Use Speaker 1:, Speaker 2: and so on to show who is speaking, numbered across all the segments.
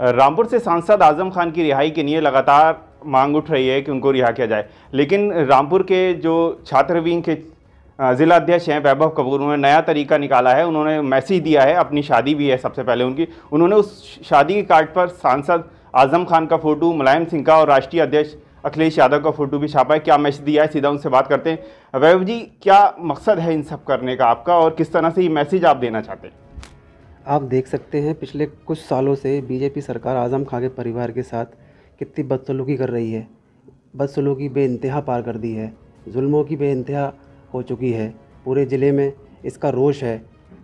Speaker 1: रामपुर से सांसद आजम खान की रिहाई के लिए लगातार मांग उठ रही है कि उनको रिहा किया जाए लेकिन रामपुर के जो छात्र विंग के ज़िला अध्यक्ष हैं वैभव कपूर उन्होंने नया तरीका निकाला है उन्होंने मैसेज दिया है अपनी शादी भी है सबसे पहले उनकी उन्होंने उस शादी के कार्ड पर सांसद आजम खान का फ़ोटो मुलायम सिंह का और राष्ट्रीय अध्यक्ष अखिलेश यादव का फ़ोटो भी छापा है क्या मैसेज दिया है सीधा उनसे बात करते हैं वैभव जी क्या मकसद है इन सब करने का आपका और किस तरह से ये मैसेज आप देना चाहते हैं
Speaker 2: आप देख सकते हैं पिछले कुछ सालों से बीजेपी सरकार आज़म खां के परिवार के साथ कितनी बदसलूकी कर रही है बदसलूकी बेानतहा पार कर दी है जुल्मों की बे इंतहा हो चुकी है पूरे ज़िले में इसका रोष है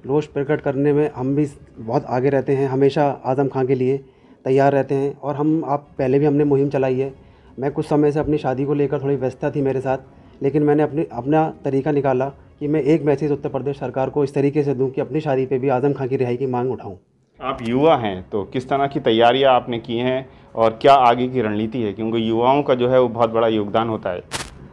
Speaker 2: रोष प्रकट करने में हम भी बहुत आगे रहते हैं हमेशा आज़म खां के लिए तैयार रहते हैं और हम आप पहले भी हमने मुहिम चलाई है मैं कुछ समय से अपनी शादी को लेकर थोड़ी व्यस्तता थी मेरे साथ लेकिन मैंने अपनी अपना तरीका निकाला कि मैं एक मैसेज उत्तर प्रदेश सरकार को इस तरीके से दूं कि अपनी शादी पे भी आज़म खां की रिहाई की मांग उठाऊं
Speaker 1: आप युवा हैं तो किस तरह की तैयारियां आपने की हैं और क्या आगे की रणनीति है क्योंकि युवाओं का जो है वो बहुत बड़ा योगदान होता है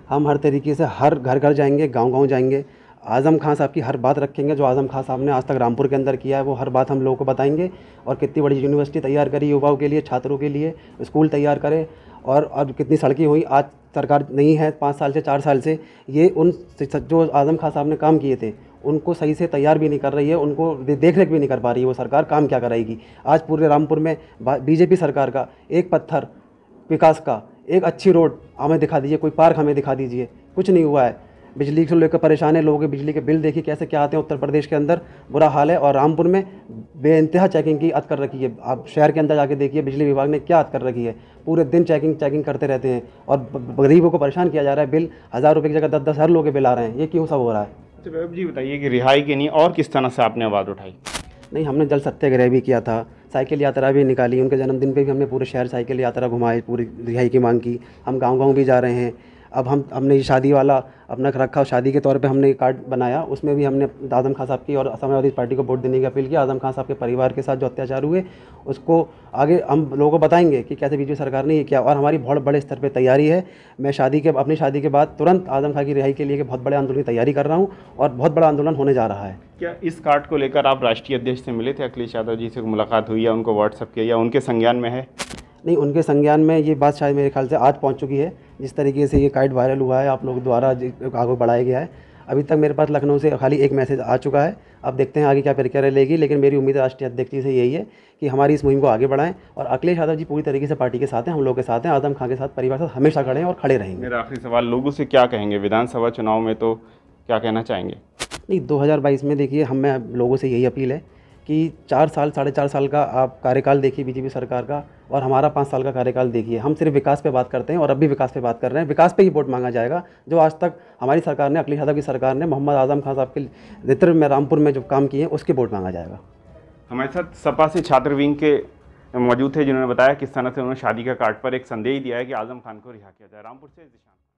Speaker 2: हम हर तरीके से हर घर घर जाएंगे गाँव गाँव जाएंगे आज़म खान साहब की हर बात रखेंगे जो आज़म खान साहब ने आज तक रामपुर के अंदर किया है वो हर बात हम लोगों को बताएंगे और कितनी बड़ी यूनिवर्सिटी तैयार करी युवाओं के लिए छात्रों के लिए स्कूल तैयार करें और अब कितनी सड़कें हुई आज सरकार नहीं है पाँच साल से चार साल से ये उन जो आज़म खां साहब ने काम किए थे उनको सही से तैयार भी नहीं कर रही है उनको देख रेख भी नहीं कर पा रही है वो सरकार काम क्या कराएगी आज पूरे रामपुर में बीजेपी सरकार का एक पत्थर विकास का एक अच्छी रोड हमें दिखा दीजिए कोई पार्क हमें दिखा दीजिए कुछ नहीं हुआ है बिजली से लेकर परेशान है लोगों के बिजली के बिल देखिए कैसे क्या आते हैं उत्तर प्रदेश के अंदर बुरा हाल है और रामपुर में बेानतहा चेकिंग की अद कर रखी है आप शहर के अंदर जाके देखिए बिजली विभाग ने क्या अद कर रखी है पूरे दिन चेकिंग चेकिंग करते रहते हैं और गरीबों को परेशान किया जा रहा है बिल हज़ार रुपये की जगह दस दस हज़ार लोग के बिल आ रहे हैं ये क्यों सब हो रहा है
Speaker 1: अच्छा, जी बताइए कि रिहाई के लिए और किस तरह से आपने आवाज़ उठाई
Speaker 2: नहीं हमने जल सत्याग्रह भी किया था साइकिल यात्रा भी निकाली उनके जन्मदिन पे भी हमने पूरे शहर साइकिल यात्रा घुमाई पूरी रिहाई की मांग की हम गांव गांव भी जा रहे हैं अब हम हमने ये शादी वाला अपना रखा शादी के तौर पे हमने ये कार्ड बनाया उसमें भी हमने आजम खान साहब की और समाजवादी पार्टी को वोट देने की अपील की आजम खान साहब के परिवार के साथ जो अत्याचार हुए उसको आगे हम लोगों को बताएंगे कि कैसे बीजेपी सरकार ने ये किया और हमारी बहुत बड़े स्तर पर तैयारी है मैं शादी के अपनी शादी के बाद तुरंत आजम खां की रिहाई के लिए बहुत बड़े आंदोलन की तैयारी कर रहा हूँ और बहुत बड़ा आंदोलन होने जा रहा है
Speaker 1: क्या इस कार्ड को लेकर आप राष्ट्रीय अध्यक्ष से मिले थे अखिलेश यादव जी से मुलाकात हुई या उनको व्हाट्सअप किया या उनके संज्ञान में है
Speaker 2: नहीं उनके संज्ञान में ये बात शायद मेरे ख्याल से आज पहुँच चुकी है जिस तरीके से ये काइट वायरल हुआ है आप लोग द्वारा आगे बढ़ाया गया है अभी तक मेरे पास लखनऊ से खाली एक मैसेज आ चुका है अब देखते हैं आगे क्या प्रक्रिया रहेगी लेकिन मेरी उम्मीद राष्ट्रीय अध्यक्ष जी से यही है कि हमारी इस मुहिम को आगे बढ़ाएं और अखिलेश यादव जी पूरी तरीके से पार्टी के साथ हैं हम लोग के साथ हैं आजम खान के साथ परिवार साथ हमेशा खड़े हैं और खड़े रहेंगे
Speaker 1: मेरा आखिरी सवाल लोगों से क्या कहेंगे विधानसभा चुनाव में तो क्या कहना चाहेंगे
Speaker 2: नहीं दो में देखिए हमें लोगों से यही अपील है कि चार साल साढ़े चार साल का आप कार्यकाल देखिए बीजेपी सरकार का और हमारा पाँच साल का कार्यकाल देखिए हम सिर्फ विकास पे बात करते हैं और अब भी विकास पे बात कर रहे हैं विकास पे ही वोट मांगा जाएगा जो आज तक हमारी सरकार ने अखिलेश यादव की सरकार ने मोहम्मद आजम खान साहब के नेतृत्व में रामपुर में जो काम किए हैं उसके वोट मांगा जाएगा
Speaker 1: हमारे साथ सपा से छात्र विंग के मौजूद थे जिन्होंने बताया किस तरह से उन्होंने शादी का कार्ड पर एक संदेश दिया है कि आजम खान को रिहा किया जाए रामपुर से दिशा